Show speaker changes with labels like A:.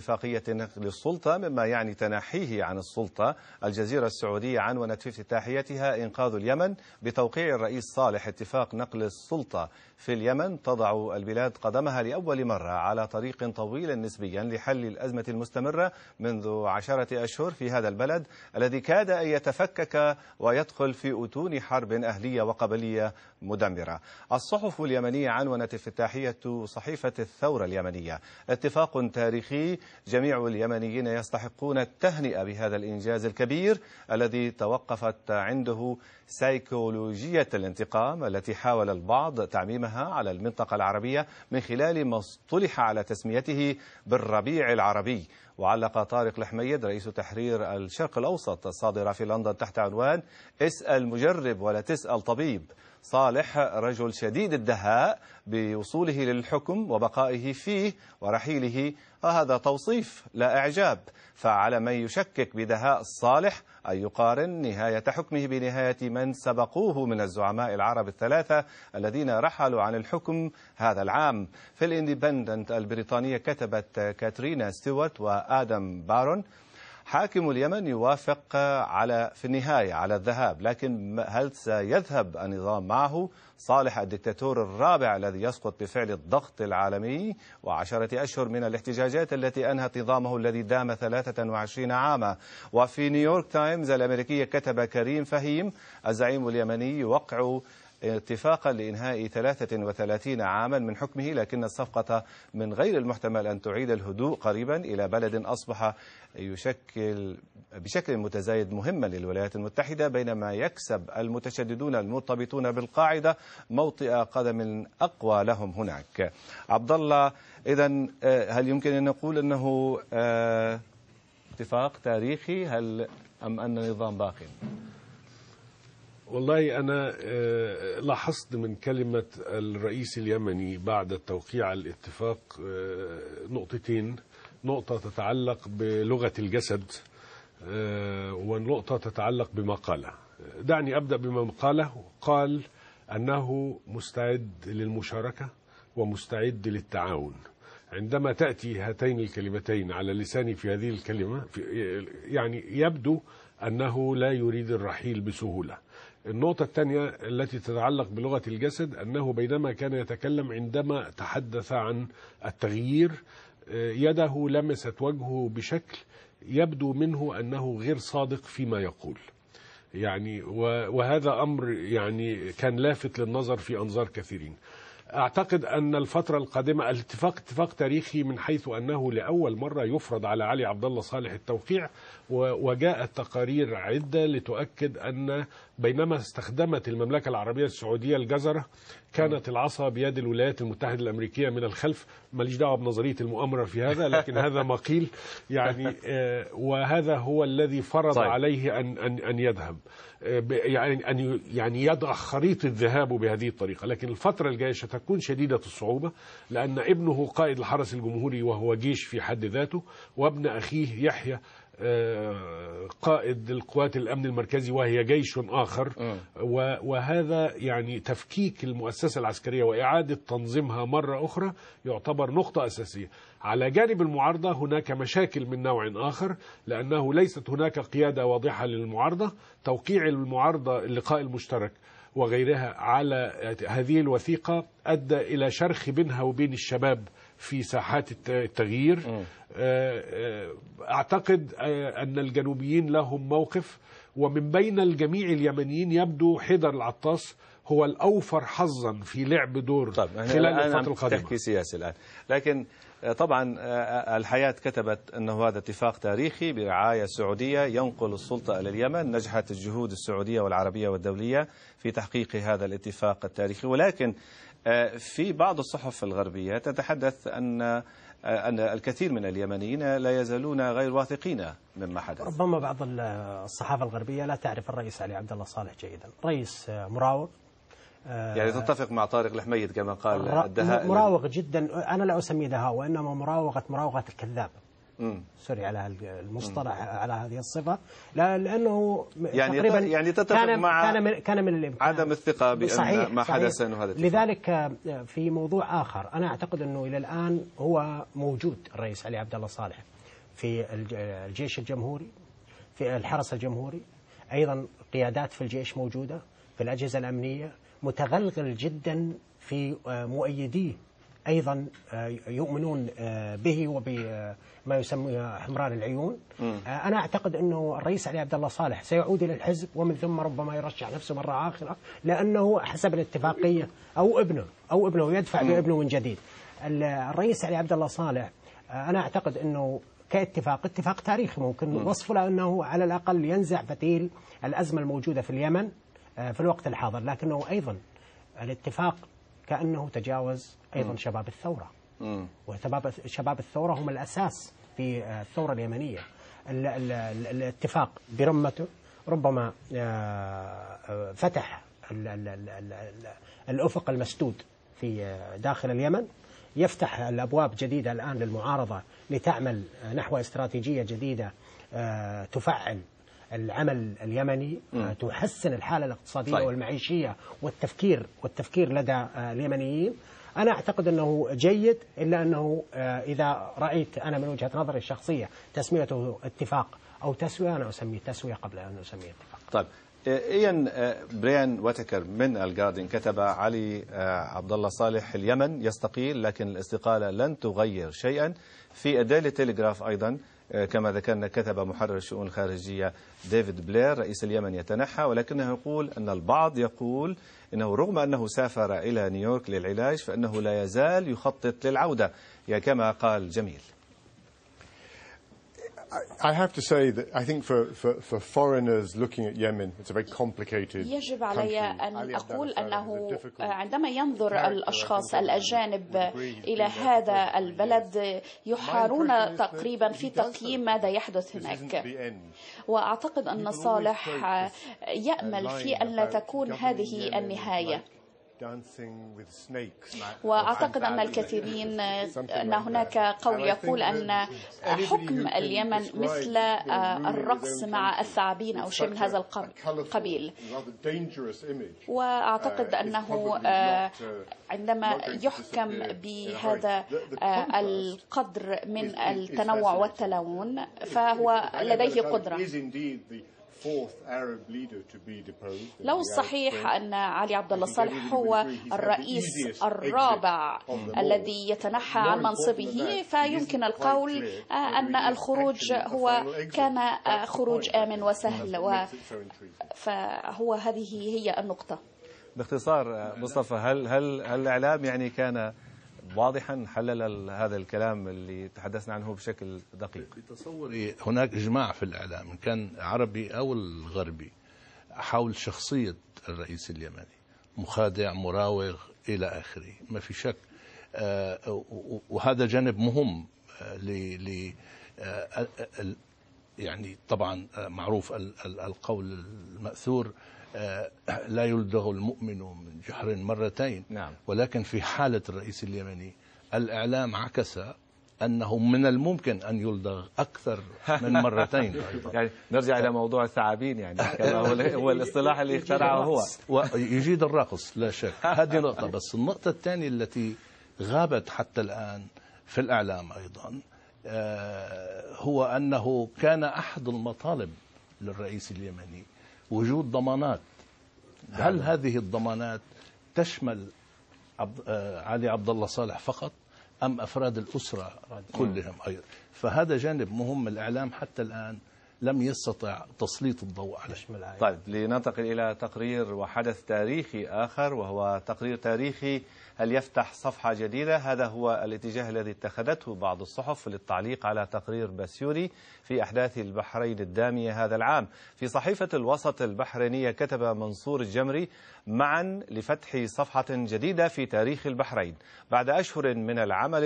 A: اتفاقية نقل السلطة مما يعني تناحيه عن السلطة الجزيرة السعودية عنونت في افتتاحيتها إنقاذ اليمن بتوقيع الرئيس صالح اتفاق نقل السلطة في اليمن تضع البلاد قدمها لأول مرة على طريق طويل نسبيا لحل الأزمة المستمرة منذ عشرة أشهر في هذا البلد الذي كاد أن يتفكك ويدخل في أتون حرب أهلية وقبلية مدمرة الصحف اليمنية عنونت افتتاحية صحيفة الثورة اليمنية اتفاق تاريخي جميع اليمنيين يستحقون التهنئة بهذا الإنجاز الكبير الذي توقفت عنده سيكولوجية الانتقام التي حاول البعض تعميمها على المنطقة العربية من خلال ما اصطلح على تسميته بالربيع العربي وعلق طارق الحميد رئيس تحرير الشرق الأوسط الصادرة في لندن تحت عنوان اسأل مجرب ولا تسأل طبيب صالح رجل شديد الدهاء بوصوله للحكم وبقائه فيه ورحيله وهذا توصيف لا إعجاب فعلى من يشكك بدهاء الصالح أن يقارن نهاية حكمه بنهاية من سبقوه من الزعماء العرب الثلاثة الذين رحلوا عن الحكم هذا العام في الاندبندنت البريطانية كتبت كاترينا ستيوارت وآدم بارون حاكم اليمن يوافق على في النهاية على الذهاب لكن هل سيذهب النظام معه صالح الدكتاتور الرابع الذي يسقط بفعل الضغط العالمي وعشرة أشهر من الاحتجاجات التي أنهت نظامه الذي دام 23 عاما وفي نيويورك تايمز الأمريكية كتب كريم فهيم الزعيم اليمني يوقع اتفاقا لإنهاء 33 عاما من حكمه لكن الصفقة من غير المحتمل أن تعيد الهدوء قريبا إلى بلد أصبح يشكل بشكل متزايد مهما للولايات المتحدة بينما يكسب المتشددون المرتبطون بالقاعدة موطئ قدم أقوى لهم هناك عبد الله إذا آه، هل يمكن أن نقول أنه آه، اتفاق تاريخي هل أم أن النظام باقٍ؟
B: والله أنا آه، لاحظت من كلمة الرئيس اليمني بعد التوقيع على الاتفاق آه، نقطتين نقطة تتعلق بلغة الجسد آه، ونقطة تتعلق بما قاله دعني أبدأ بما قاله قال أنه مستعد للمشاركة ومستعد للتعاون عندما تأتي هاتين الكلمتين على لساني في هذه الكلمة يعني يبدو أنه لا يريد الرحيل بسهولة النقطة الثانية التي تتعلق بلغة الجسد أنه بينما كان يتكلم عندما تحدث عن التغيير آه، يده لمست وجهه بشكل يبدو منه أنه غير صادق فيما يقول يعني وهذا أمر يعني كان لافت للنظر في أنظار كثيرين أعتقد أن الفترة القادمة الاتفاق اتفاق تاريخي من حيث أنه لأول مرة يفرض على علي عبد الله صالح التوقيع وجاءت تقارير عدة لتؤكد أن بينما استخدمت المملكة العربية السعودية الجزرة كانت العصا بيد الولايات المتحدة الأمريكية من الخلف ماليش دعوة بنظرية المؤامرة في هذا لكن هذا ما قيل يعني آه، وهذا هو الذي فرض طيب. عليه أن, أن, أن يذهب آه، يعني أن يعني يضع خريطة ذهابه بهذه الطريقة لكن الفترة الجاية ستكون شديدة الصعوبة لأن ابنه قائد الحرس الجمهوري وهو جيش في حد ذاته وابن أخيه يحيى آه، قائد القوات الأمن المركزي وهي جيش آخر آه. وهذا يعني تفكيك المؤسسة العسكرية وإعادة تنظيمها مرة أخرى يعتبر نقطة أساسية على جانب المعارضة هناك مشاكل من نوع آخر لأنه ليست هناك قيادة واضحة للمعارضة توقيع المعارضة اللقاء المشترك وغيرها على هذه الوثيقة أدى إلى شرخ بينها وبين الشباب في ساحات التغيير آه، آه، أعتقد آه، أن الجنوبيين لهم موقف ومن بين الجميع اليمنيين يبدو حيدر العطاس هو الأوفر حظا في لعب دور طيب. خلال الفترة القادمة تحكي سياسي الآن لكن طبعا الحياة
A: كتبت أنه هذا اتفاق تاريخي برعاية سعودية ينقل السلطة إلى اليمن نجحت الجهود السعودية والعربية والدولية في تحقيق هذا الاتفاق التاريخي ولكن آه، في بعض الصحف الغربية تتحدث أن آه، أن الكثير من اليمنيين لا يزالون غير واثقين مما حدث
C: ربما بعض الصحافة الغربية لا تعرف الرئيس علي عبد الله صالح جيدا رئيس آه، مراوغ يعني
A: تتفق مع طارق الحميد كما قال الدهاء مراوغ
C: جدا أنا لا أسمي دهاء وإنما مراوغة مراوغة الكذاب سوري على المصطلح على هذه الصفة لأنه يعني تقريبا يعني تتفق كان مع كان
A: من, كان من الإمكان عدم الثقة بأن صحيح ما حدث أنه هذا
C: لذلك آه، في موضوع آخر أنا أعتقد أنه إلى الآن هو موجود الرئيس علي عبد الله صالح في الجيش الجمهوري في الحرس الجمهوري أيضا قيادات في الجيش موجودة في الأجهزة الأمنية متغلغل جدا في آه، مؤيديه أيضا آه، يؤمنون آه، به وبما يسمى حمران العيون آه، أنا أعتقد أنه الرئيس علي عبد الله صالح سيعود إلى الحزب ومن ثم ربما يرشح نفسه مرة آخرة لأنه حسب الاتفاقية أو ابنه أو ابنه يدفع بابنه من جديد الرئيس علي عبد الله صالح أنا أعتقد أنه كاتفاق اتفاق تاريخي ممكن وصفه لأنه على الأقل ينزع فتيل الأزمة الموجودة في اليمن في الوقت الحاضر لكنه أيضا الاتفاق كأنه تجاوز أيضا م. شباب الثورة وشباب شباب الثورة هم الأساس في آه، الثورة اليمنية ال ال ال الاتفاق برمته ربما آه، آه، فتح الأفق المسدود في داخل اليمن يفتح الأبواب جديدة الآن للمعارضة لتعمل نحو استراتيجية جديدة تفعل العمل اليمني م. آه، تحسن الحالة الاقتصادية صحيح. طيب. والمعيشية والتفكير والتفكير لدى آه، اليمنيين أنا أعتقد أنه جيد إلا أنه آه، إذا رأيت أنا من وجهة نظري الشخصية تسميته اتفاق أو تسوية أنا أسميه تسوية قبل أن أسميه اتفاق
A: طيب إيان بريان واتكر من الجاردن كتب علي عبد الله صالح اليمن يستقيل لكن الاستقالة لن تغير شيئا في الديلي تيليغراف أيضا آه، كما ذكرنا كتب محرر الشؤون الخارجية ديفيد بلير رئيس اليمن يتنحى ولكنه يقول أن البعض يقول أنه رغم أنه سافر إلى نيويورك للعلاج فأنه لا يزال يخطط للعودة كما قال جميل
B: I have to say that I think for, for, for foreigners looking at Yemen, it's a very complicated يجب علي أن
D: أقول أنه عندما ينظر الأشخاص الأجانب إلى هذا البلد يحارون تقريبا في تقييم ماذا يحدث هناك وأعتقد أن صالح يأمل في أن لا تكون هذه النهاية وأعتقد أن الكثيرين أن هناك قول يقول أن حكم اليمن مثل آه، الرقص مع الثعابين أو شيء من هذا القبيل وأعتقد uh, أنه آه، uh, عندما يحكم بهذا آه، القدر من التنوع والتلون فهو لديه قدرة لو صحيح أن علي عبد الله صالح هو الرئيس الرابع الذي يتنحى عن منصبه فيمكن القول آه، أن الخروج هو كان آه، خروج آمن وسهل و فهو هذه هي النقطة
A: باختصار آه، مصطفى هل هل هل الإعلام
E: يعني كان واضحا حلل هذا الكلام اللي تحدثنا عنه بشكل دقيق بتصوري هناك إجماع في الإعلام إن كان عربي أو الغربي حول شخصية الرئيس اليمني مخادع مراوغ إلى آخره ما في شك آه، وهذا جانب مهم آه، آه، يعني طبعا آه، معروف القول المأثور آه، لا يلدغ المؤمن من جحر مرتين نعم. ولكن في حالة الرئيس اليمني الإعلام عكس أنه من الممكن أن يلدغ أكثر من مرتين أيضا يعني نرجع إلى
A: موضوع الثعابين يعني هو الاصطلاح اللي اخترعه
E: هو يجيد الرقص لا شك هذه نقطة بس النقطة الثانية التي غابت حتى الآن في الإعلام أيضا آه، هو أنه كان أحد المطالب للرئيس اليمني وجود ضمانات هل هذه الضمانات تشمل آه، علي عبد الله صالح فقط أم أفراد الأسرة كلهم أيضا فهذا جانب مهم الإعلام حتى الآن لم يستطع تسليط الضوء عليه طيب
A: لننتقل إلى تقرير وحدث تاريخي آخر وهو تقرير تاريخي هل يفتح صفحة جديدة هذا هو الاتجاه الذي اتخذته بعض الصحف للتعليق على تقرير بسيوري في أحداث البحرين الدامية هذا العام في صحيفة الوسط البحرينية كتب منصور الجمري معا لفتح صفحة جديدة في تاريخ البحرين بعد أشهر من العمل